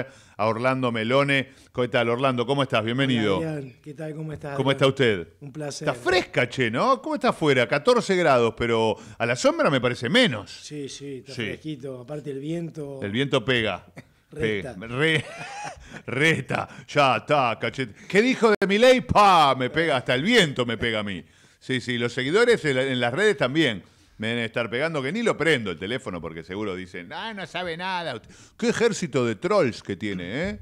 a Orlando Melone. ¿Cómo tal, Orlando? ¿Cómo estás? Bienvenido. ¿Qué tal? ¿Cómo estás? ¿Cómo está usted? Un placer. Está fresca, che, ¿no? ¿Cómo está afuera? 14 grados, pero a la sombra me parece menos. Sí, sí, está fresquito. Aparte el viento. El viento pega. Reta. Re, reta, ya está, cachete. ¿Qué dijo de mi ley? Pa, me pega, hasta el viento me pega a mí. Sí, sí, los seguidores en las redes también me deben estar pegando, que ni lo prendo el teléfono porque seguro dicen, ah, no sabe nada. ¿Qué ejército de trolls que tiene, eh?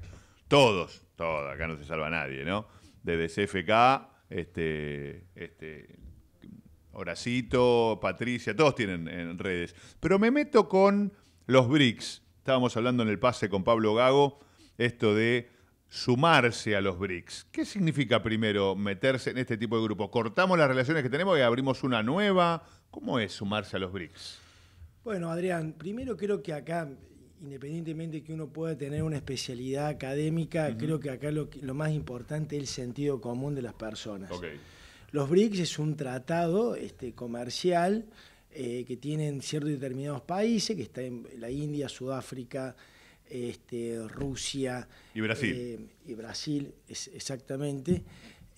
Todos, todos, acá no se salva nadie, ¿no? Desde CFK, este, este, Horacito, Patricia, todos tienen en redes. Pero me meto con los BRICS. Estábamos hablando en el pase con Pablo Gago, esto de sumarse a los BRICS. ¿Qué significa primero meterse en este tipo de grupo? ¿Cortamos las relaciones que tenemos y abrimos una nueva? ¿Cómo es sumarse a los BRICS? Bueno, Adrián, primero creo que acá, independientemente que uno pueda tener una especialidad académica, creo que acá lo, más importante es el sentido común de las personas. Los BRICS es un tratado este, comercial eh, que tienen ciertos determinados países, que está en la India, Sudáfrica, este, Rusia y Brasil. Eh, y Brasil, exactamente,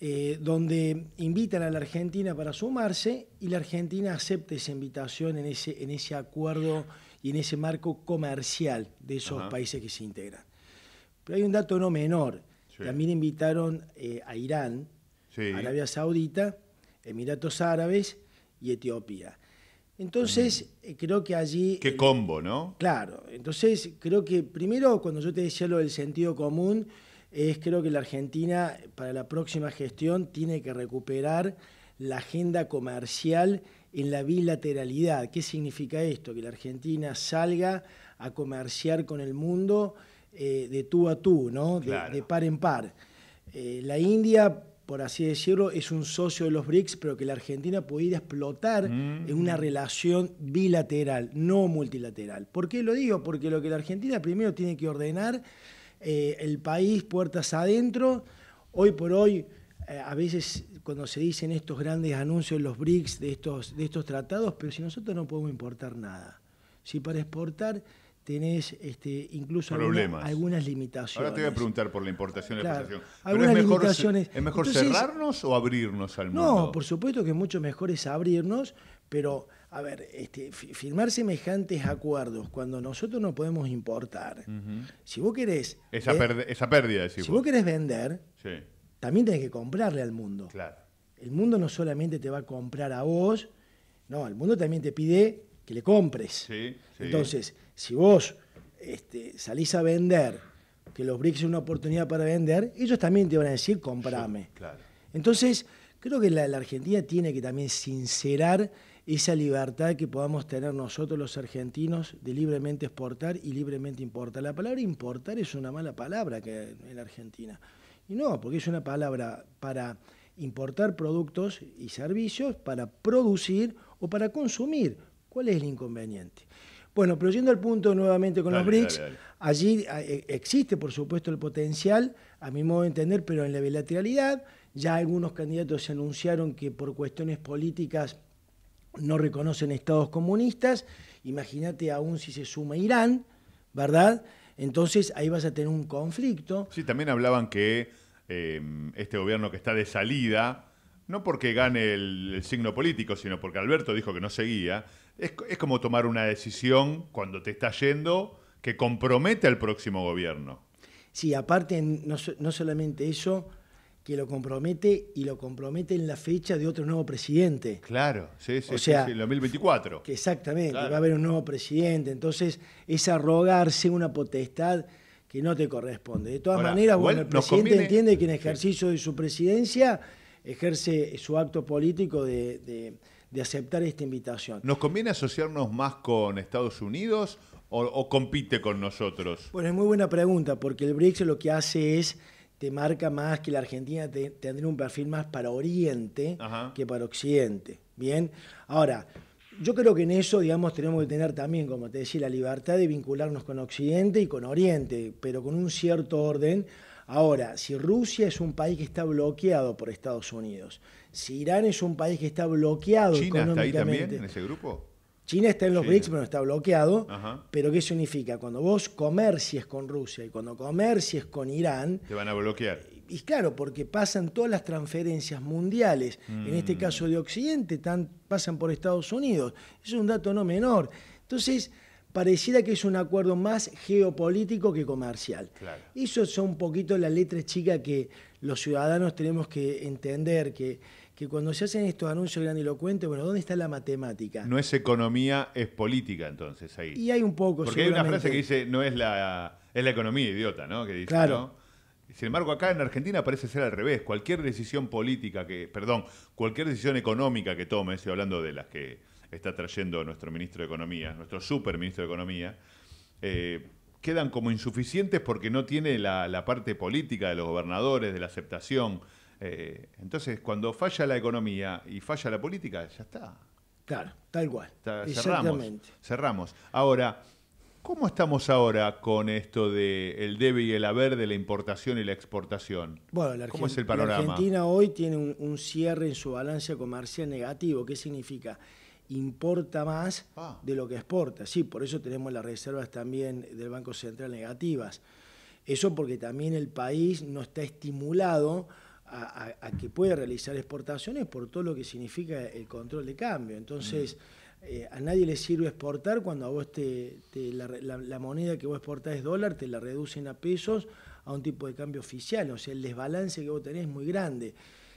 eh, donde invitan a la Argentina para sumarse y la Argentina acepta esa invitación en ese, en ese acuerdo y en ese marco comercial de esos países que se integran. Pero hay un dato no menor. También invitaron eh, a Irán, Arabia Saudita, Emiratos Árabes y Etiopía. Entonces, eh, creo que allí... Qué combo, ¿no? Claro, entonces creo que primero, cuando yo te decía lo del sentido común, es creo que la Argentina para la próxima gestión tiene que recuperar la agenda comercial en la bilateralidad. ¿Qué significa esto? Que la Argentina salga a comerciar con el mundo eh, de tú a tú, ¿no? De, par en par. Eh, la India por así decirlo, es un socio de los BRICS, pero que la Argentina pudiera explotar mm. en una relación bilateral, no multilateral. ¿Por qué lo digo? Porque lo que la Argentina primero tiene que ordenar eh, el país puertas adentro, hoy por hoy, eh, a veces cuando se dicen estos grandes anuncios de los BRICS, de estos, de estos tratados, pero si nosotros no podemos importar nada. Si para exportar tenés este, incluso algunas, limitaciones. Ahora te voy a preguntar por la importación y la exportación. Algunas es mejor, ¿Es mejor cerrarnos o abrirnos al mundo? No, por supuesto que mucho mejor es abrirnos, pero, a ver, este, firmar semejantes acuerdos cuando nosotros no podemos importar. Si vos querés... Esa, esa pérdida, Si vos. querés vender, también tenés que comprarle al mundo. Claro. El mundo no solamente te va a comprar a vos, no, el mundo también te pide que le compres. sí. Entonces si vos este, salís a vender, que los BRICS es una oportunidad para vender, ellos también te van a decir, comprame. Entonces, creo que la, Argentina tiene que también sincerar esa libertad que podamos tener nosotros los argentinos de libremente exportar y libremente importar. La palabra importar es una mala palabra en la Argentina. Y no, porque es una palabra para importar productos y servicios, para producir o para consumir. ¿Cuál es el inconveniente? Bueno, pero yendo al punto nuevamente con los BRICS, allí ah, eh, existe por supuesto el potencial, a mi modo de entender, pero en la bilateralidad. Ya algunos candidatos anunciaron que por cuestiones políticas no reconocen estados comunistas. Imagínate aún si se suma Irán, ¿verdad? Entonces ahí vas a tener un conflicto. Sí, también hablaban que em, este gobierno que está de salida, no porque gane el signo político, sino porque Alberto dijo que no seguía, es, como tomar una decisión cuando te está yendo que compromete al próximo gobierno. Sí, aparte no, solamente eso, que lo compromete y lo compromete en la fecha de otro nuevo presidente. Claro, sí, sí, sea, 2024. exactamente, va a haber un nuevo presidente, entonces es arrogarse una potestad que no te corresponde. De todas maneras, bueno, el presidente entiende que en ejercicio de su presidencia ejerce su acto político de de aceptar esta invitación. ¿Nos conviene asociarnos más con Estados Unidos o, compite con nosotros? Bueno, es muy buena pregunta, porque el BRICS lo que hace es te marca más que la Argentina tendría un perfil más para Oriente que para Occidente. Bien, ahora, yo creo que en eso, digamos, tenemos que tener también, como te decía, la libertad de vincularnos con Occidente y con Oriente, pero con un cierto orden. Ahora, si Rusia es un país que está bloqueado por Estados Unidos, si Irán es un país que está bloqueado China ¿Está ahí también en ese grupo? China está en los BRICS, pero está bloqueado. Pero ¿qué significa? Cuando vos comercies con Rusia y cuando comercies con Irán... Te van a bloquear. Y claro, porque pasan todas las transferencias mundiales, en este mm. caso de Occidente, pasan por Estados Unidos. Es un dato no menor. Entonces, pareciera que es un acuerdo más geopolítico que comercial. Claro. Eso es un poquito la letra chica que los ciudadanos tenemos que entender, que que cuando se hacen estos anuncios grandilocuentes, bueno, ¿dónde está la matemática? No es economía, es política entonces ahí. Y hay un poco, Porque hay una frase que dice, no es la, es la economía idiota, ¿no? Que claro. Sin embargo, acá en Argentina parece ser al revés. Cualquier decisión política que, perdón, cualquier decisión económica que tome, estoy hablando de las que está trayendo nuestro ministro de Economía, nuestro superministro de Economía, eh, quedan como insuficientes porque no tiene la, la parte política de los gobernadores, de la aceptación. Eh, entonces, cuando falla la economía y falla la política, ya está. Claro, tal cual. cerramos. Ahora, ¿cómo estamos ahora con esto del el debe y el haber de la importación y la exportación? Bueno, la, ¿Cómo es el Argentina hoy tiene un, cierre en su balance comercial negativo. ¿Qué significa? Importa más ah. de lo que exporta. Sí, por eso tenemos las reservas también del Banco Central negativas. Eso porque también el país no está estimulado a, que puede realizar exportaciones por todo lo que significa el control de cambio. Entonces, mm. eh, a nadie le sirve exportar cuando a vos te, la, moneda que vos exportás es dólar, te la reducen a pesos a un tipo de cambio oficial. O sea, el desbalance que vos tenés es muy grande.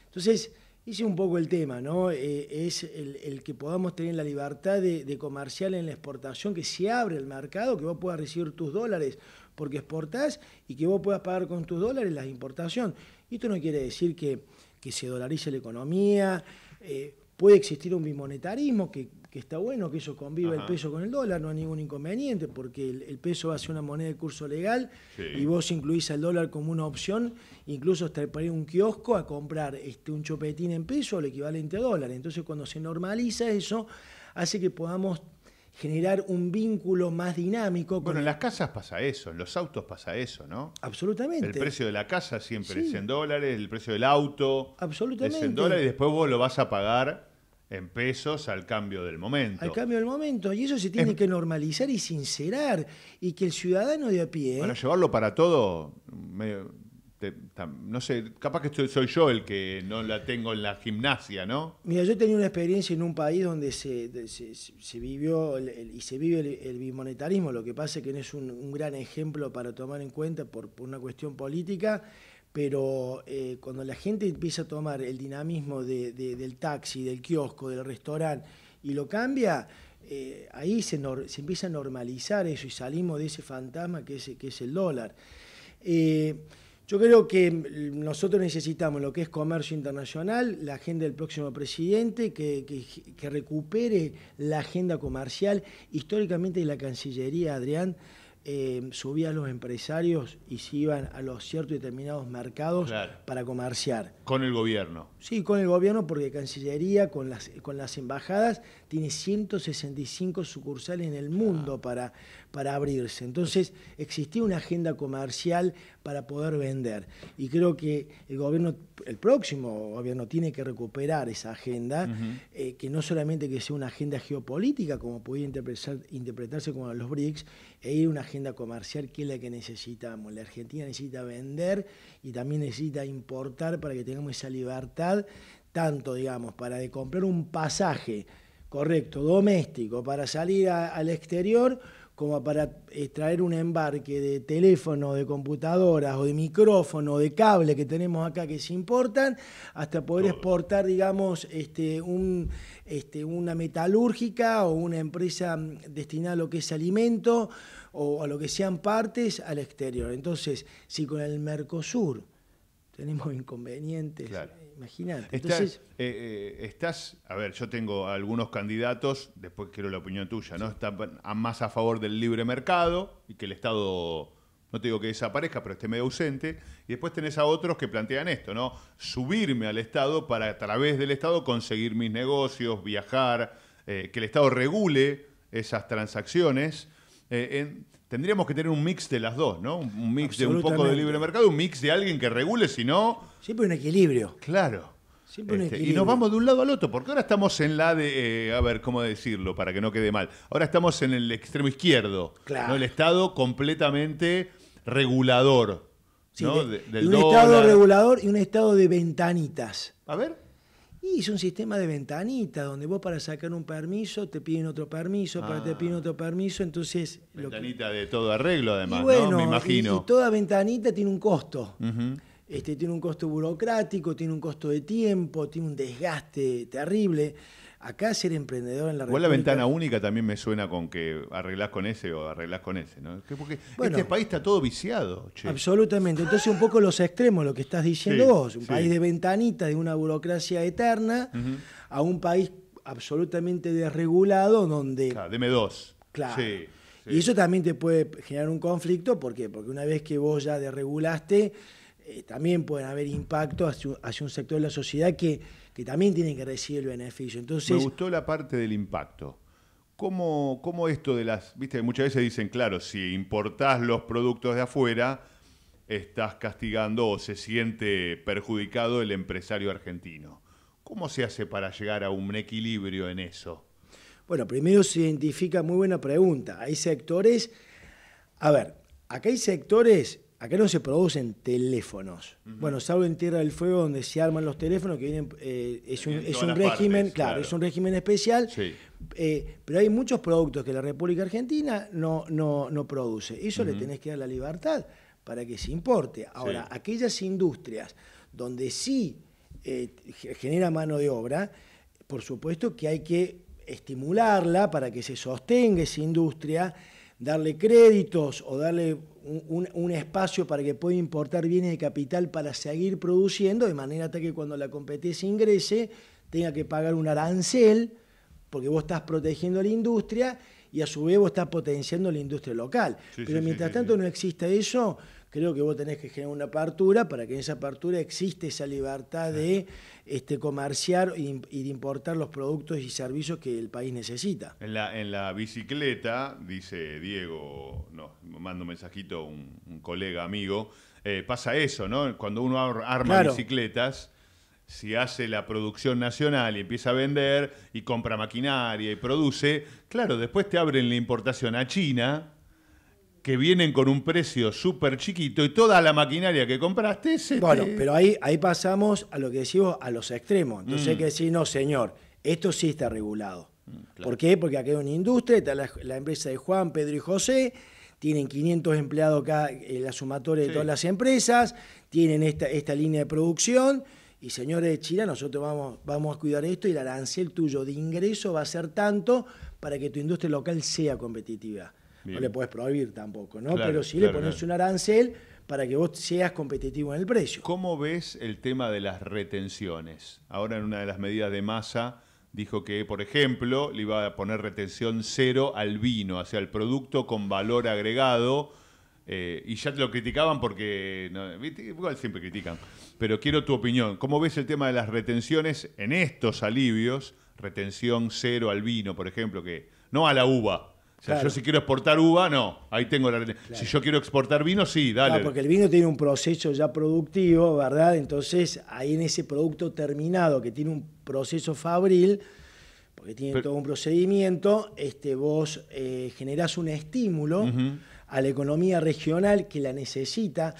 Entonces, hice un poco el tema, ¿no? Eh, es el, que podamos tener la libertad de, comercial en la exportación, que se abre el mercado, que vos puedas recibir tus dólares porque exportás y que vos puedas pagar con tus dólares las importaciones. Esto no quiere decir que, se dolarice la economía, eh, puede existir un bimonetarismo que, está bueno, que eso conviva el peso con el dólar, no hay ningún inconveniente, porque el, peso va a ser una moneda de curso legal y vos incluís al dólar como una opción, incluso hasta para ir a un kiosco a comprar este, un chopetín en peso, o el equivalente a dólar. Entonces cuando se normaliza eso, hace que podamos generar un vínculo más dinámico. bueno, en las casas pasa eso, en los autos pasa eso, ¿no? Absolutamente. El precio de la casa siempre es en dólares, el precio del auto Absolutamente. es en dólares y después vos lo vas a pagar en pesos al cambio del momento. Al cambio del momento. Y eso se tiene que normalizar y sincerar. Y que el ciudadano de a pie. Bueno, llevarlo para todo, este, no sé, capaz que soy yo el que no la tengo en la gimnasia, ¿no? Mira, yo tenía una experiencia en un país donde se, vivió y se vive el, bimonetarismo, lo que pasa es que no es un, gran ejemplo para tomar en cuenta por, una cuestión política, pero eh, cuando la gente empieza a tomar el dinamismo del taxi, del kiosco, del restaurante y lo cambia, eh, ahí se, empieza a normalizar eso y salimos de ese fantasma que es, que es el dólar. Eh, yo creo que mm, nosotros necesitamos lo que es comercio internacional, la agenda del próximo presidente, que, recupere la agenda comercial. Históricamente la Cancillería, Adrián, eh, subía a los empresarios y se iban a los ciertos determinados mercados para comerciar. Con el gobierno. Sí, con el gobierno, porque Cancillería, con las, con las embajadas, tiene 165 sucursales en el mundo ah. para, para abrirse. Entonces existía una agenda comercial para poder vender. Y creo que el gobierno, el próximo gobierno tiene que recuperar esa agenda, eh, que no solamente que sea una agenda geopolítica, como podía interpretarse como los BRICS, e ir una agenda comercial que es la que necesitamos. La Argentina necesita vender y también necesita importar para que tengamos esa libertad, tanto, digamos, para de comprar un pasaje correcto, doméstico, para salir al exterior como para extraer un embarque de teléfono, de computadoras o de micrófono, de cable que tenemos acá que se importan, hasta poder exportar, digamos, este, este, una metalúrgica o una empresa destinada a lo que es alimento o a lo que sean partes al exterior. Entonces, si con el Mercosur tenemos inconvenientes. Imagínate. Eh, eh, estás, a ver, yo tengo algunos candidatos, después quiero la opinión tuya, ¿no? Están más a favor del libre mercado y que el Estado, no te digo que desaparezca, pero esté medio ausente. Y después tenés a otros que plantean esto, ¿no? Subirme al Estado para a través del Estado conseguir mis negocios, viajar, eh, que el Estado regule esas transacciones. Eh, tendríamos que tener un mix de las dos, ¿no? Un, mix de un poco de libre mercado, un mix de alguien que regule, si no... Siempre un equilibrio. Claro. Este, y nos vamos de un lado al otro, porque ahora estamos en la de, eh, a ver, ¿cómo decirlo? Para que no quede mal. Ahora estamos en el extremo izquierdo, claro. El Estado completamente regulador. ¿no? del un Estado regulador y un Estado de ventanitas. A ver. Y es un sistema de ventanita, donde vos para sacar un permiso te piden otro permiso, para te piden ah. otro permiso, entonces... Ventanita de todo arreglo además, bueno, Me imagino. toda ventanita tiene un costo. este, tiene un costo burocrático, tiene un costo de tiempo, tiene un desgaste terrible. Acá ser emprendedor en la República... la ventana única también me suena con que arreglás con ese o arreglás con ese, ¿no? este país está todo viciado, Absolutamente. Entonces un poco los extremos, lo que estás diciendo vos. Un país de ventanita, de una burocracia eterna, a un país absolutamente desregulado donde... Claro, deme dos. Claro. Y eso también te puede generar un conflicto, ¿por qué? Porque una vez que vos ya desregulaste, eh, también pueden haber impacto hacia, un sector de la sociedad que, también tiene que recibir el beneficio. Entonces, Me gustó la parte del impacto. ¿Cómo, ¿Cómo esto de las, viste, muchas veces dicen, claro, si importás los productos de afuera, estás castigando o se siente perjudicado el empresario argentino? ¿Cómo se hace para llegar a un equilibrio en eso? Bueno, primero se identifica, muy buena pregunta, hay sectores, a ver, acá hay sectores acá no se producen teléfonos. Bueno, salvo en Tierra del Fuego donde se arman los teléfonos, que vienen, eh, es un, régimen, claro, es un régimen especial, eh, pero hay muchos productos que la República Argentina no, no, produce. Eso le tenés que dar la libertad para que se importe. Ahora, aquellas industrias donde sí eh, genera mano de obra, por supuesto que hay que estimularla para que se sostenga esa industria, darle créditos o darle un, espacio para que pueda importar bienes de capital para seguir produciendo, de manera tal que cuando la competencia ingrese tenga que pagar un arancel, porque vos estás protegiendo a la industria y a su vez vos estás potenciando la industria local. Pero mientras tanto no exista eso, creo que vos tenés que generar una apertura para que en esa apertura existe esa libertad de este, comerciar y, de importar los productos y servicios que el país necesita. En la, en la bicicleta, dice Diego, no manda un mensajito a un colega amigo, eh, pasa eso, ¿no? Cuando uno arma bicicletas si hace la producción nacional y empieza a vender y compra maquinaria y produce, claro, después te abren la importación a China que vienen con un precio súper chiquito y toda la maquinaria que compraste se. Este bueno, pero ahí, ahí pasamos a lo que decimos, a los extremos. Entonces hay mm. que decir, no, señor, esto sí está regulado. Mm, ¿Por qué? Porque acá hay una industria, está la, empresa de Juan, Pedro y José, tienen 500 empleados acá, en eh, la sumatoria de todas las empresas, tienen esta, esta línea de producción. Y señores de China, nosotros vamos, vamos a cuidar esto y el arancel tuyo de ingreso va a ser tanto para que tu industria local sea competitiva. No le puedes prohibir tampoco, ¿no? Pero sí le pones un arancel para que vos seas competitivo en el precio. ¿Cómo ves el tema de las retenciones? Ahora en una de las medidas de masa dijo que, por ejemplo, le iba a poner retención cero al vino, hacia el producto con valor agregado. Eh, y ya te lo criticaban porque, siempre critican, pero quiero tu opinión. ¿Cómo ves el tema de las retenciones en estos alivios? Retención cero al vino, por ejemplo, que no a la uva, o sea, yo si quiero exportar uva, no, ahí tengo la Si yo quiero exportar vino, sí, dale. No, porque el vino tiene un proceso ya productivo, ¿verdad? Entonces, ahí en ese producto terminado que tiene un proceso fabril, porque tiene todo un procedimiento, este, vos eh, generás un estímulo a la economía regional que la necesita.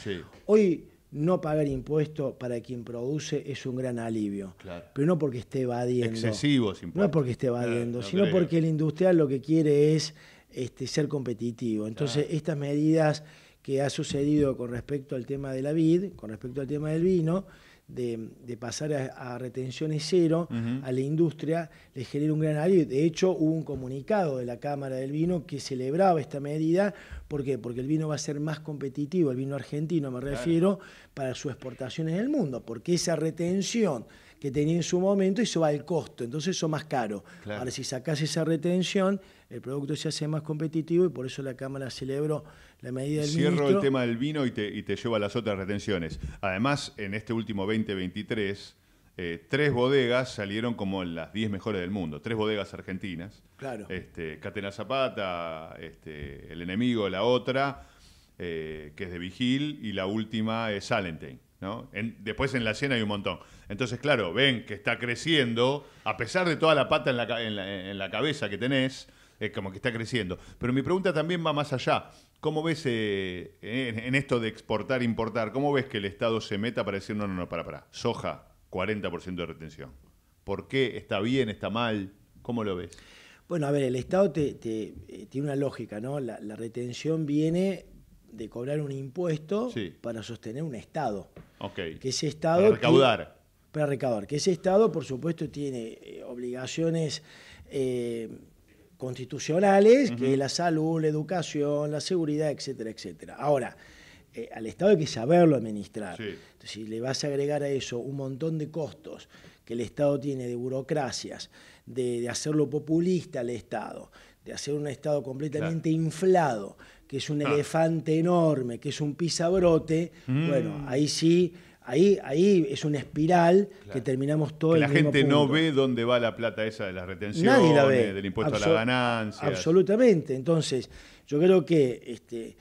Hoy no pagar impuestos para quien produce es un gran alivio. Pero no porque esté evadiendo. Excesivos impuestos. No porque esté evadiendo, sino porque el industrial lo que quiere es este, ser competitivo. Entonces, estas medidas que ha sucedido con respecto al tema de la vid, con respecto al tema del vino, de, pasar a, retenciones cero a la industria le genera un gran alivio. De hecho, hubo un comunicado de la Cámara del Vino que celebraba esta medida. ¿Por qué? Porque el vino va a ser más competitivo, el vino argentino me refiero, para su exportación en el mundo, porque esa retención que tenía en su momento, eso va al costo, entonces eso más caro. Ahora, si sacás esa retención, el producto se hace más competitivo y por eso la Cámara celebró Cierro el tema del vino y te, llevo a las otras retenciones. Además, en este último 2023, eh, tres bodegas salieron como las 10 mejores del mundo, tres bodegas argentinas. Claro. Este, Catena Zapata, este, El Enemigo, la otra, eh, que es de Vigil, y la última es Salentein, después en la cena hay un montón. Entonces, claro, ven que está creciendo, a pesar de toda la pata en la cabeza que tenés, es como que está creciendo. Pero mi pregunta también va más allá. ¿Cómo ves eh, en, esto de exportar, importar? ¿Cómo ves que el Estado se meta para decir, no, no, no, para, para, soja, 40% de retención? ¿Por qué? ¿Está bien? ¿Está mal? ¿Cómo lo ves? Bueno, a ver, el Estado eh, tiene una lógica, ¿no? La, retención viene de cobrar un impuesto para sostener un Estado. Ok. Que ese Estado... Para recaudar. para recaudar. Que ese Estado, por supuesto, tiene eh, obligaciones constitucionales, que es la salud, la educación, la seguridad, etcétera, etcétera. Ahora, eh, al Estado hay que saberlo administrar. si le vas a agregar a eso un montón de costos que el Estado tiene de burocracias, de, hacerlo populista al Estado, de hacer un Estado completamente inflado, que es un ah. elefante enorme, que es un pisabrote, bueno, mm. ahí sí Ahí, es una espiral que terminamos todo el La gente no ve dónde va la plata esa de las retenciones, la del impuesto a la ganancia. Absolutamente. Entonces, yo creo que este,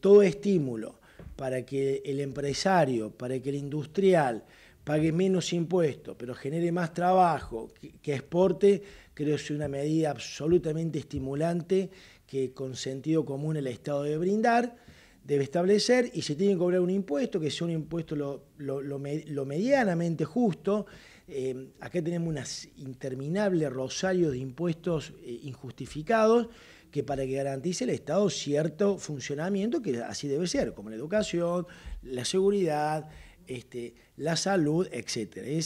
todo estímulo para que el empresario, para que el industrial pague menos impuestos, pero genere más trabajo, que, que exporte, creo que es una medida absolutamente estimulante que con sentido común el Estado debe brindar debe establecer y se tiene que cobrar un impuesto, que sea un impuesto lo, medianamente justo. Eh, acá tenemos un interminable rosario de impuestos eh, injustificados que para que garantice el Estado cierto funcionamiento, que así debe ser, como la educación, la seguridad, este, la salud, etc.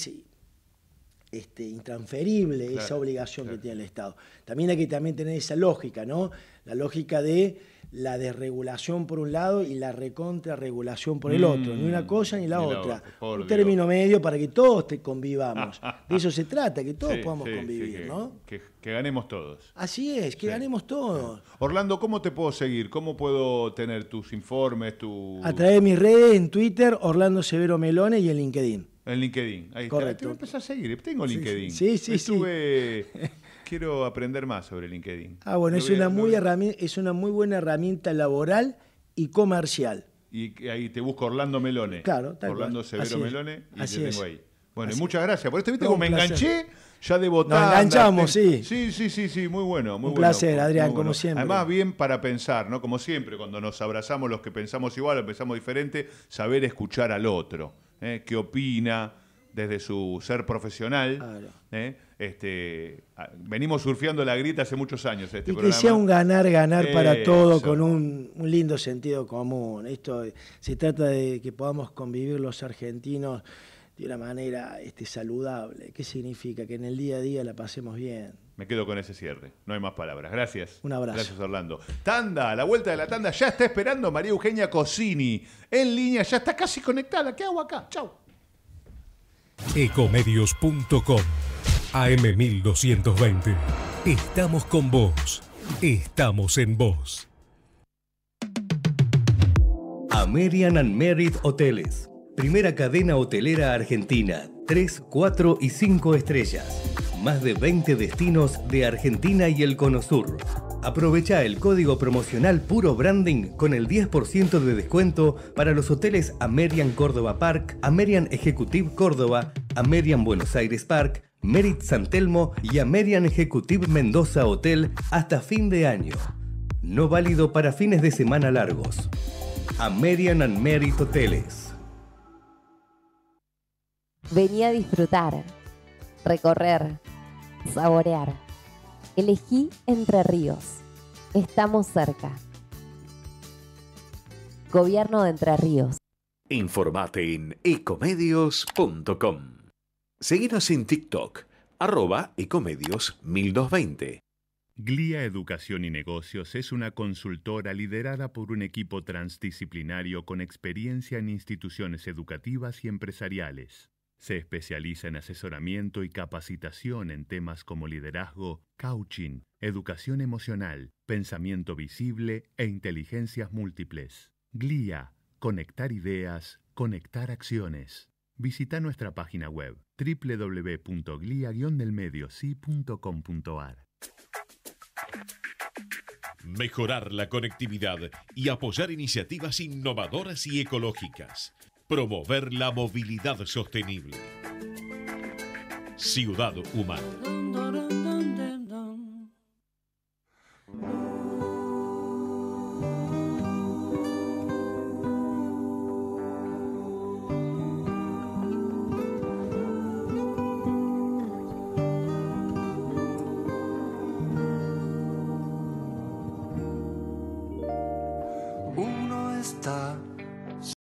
Este, intransferible esa obligación que tiene el Estado. También hay que también tener esa lógica, ¿no? La lógica de la desregulación por un lado y la recontrarregulación por el otro, ni una mm, cosa ni la otra. un término medio para que todos te convivamos. de eso se trata, que todos podamos convivir, ¿no? Que, ganemos todos. Así es, que ganemos todos. Orlando, ¿cómo te puedo seguir? ¿Cómo puedo tener tus informes, tu... A través de mis redes, en Twitter, Orlando Severo Melone y en LinkedIn. En LinkedIn. Ahí Correcto. a seguir. Eh, tengo LinkedIn. Sí, sí, sí. Quiero aprender más sobre LinkedIn. Ah, bueno, es, una muy es una muy buena herramienta laboral y comercial. Y ahí te busco Orlando Melone. Claro, Orlando Severo Melone y Así tengo ahí. Bueno, y muchas gracias por este ¿Viste me enganché? Ya de votar. Nos enganchamos, sí. Sí, sí, sí, sí, muy bueno. Muy Un placer, Adrián, como siempre. Además, bien para pensar, ¿no? Como siempre, cuando nos abrazamos los que pensamos igual o pensamos diferente, saber escuchar al otro eh, qué opina desde su ser profesional. ¿Eh? este, ah, venimos surfeando la grita hace muchos años. Este y que sea un ganar, ganar para todo con un, un, lindo sentido común. Esto eh, se trata de que podamos convivir los argentinos de una manera este, saludable. ¿Qué significa? Que en el día a día la pasemos bien. Me quedo con ese cierre. No hay más palabras. Gracias. Un abrazo. Gracias, Orlando. Tanda, a la vuelta de la tanda. Ya está esperando María Eugenia Cosini. En línea, ya está casi conectada. ¿Qué hago acá? Chao. Ecomedios.com AM1220. Estamos con vos. Estamos en vos. American and Merit Hoteles. Primera cadena hotelera argentina. Tres, cuatro y 5 estrellas más de 20 destinos de Argentina y el Cono Sur. Aprovecha el código promocional Puro Branding con el 10% de descuento para los hoteles Amerian Córdoba Park, Amerian Ejecutive Córdoba, Amerian Buenos Aires Park, Merit San Telmo y Amerian Ejecutive Mendoza Hotel hasta fin de año. No válido para fines de semana largos. Amerian and Merit Hoteles. Venía a disfrutar, recorrer Saborear. Elegí Entre Ríos. Estamos cerca. Gobierno de Entre Ríos. Informate en ecomedios.com. Seguinos en TikTok, arroba ecomedios 1220. Glia Educación y Negocios es una consultora liderada por un equipo transdisciplinario con experiencia en instituciones educativas y empresariales. Se especializa en asesoramiento y capacitación en temas como liderazgo, coaching, educación emocional, pensamiento visible e inteligencias múltiples. GLIA, conectar ideas, conectar acciones. Visita nuestra página web www.glia-delmediosi.com.ar. Mejorar la conectividad y apoyar iniciativas innovadoras y ecológicas Promover la movilidad sostenible. Ciudad Humana.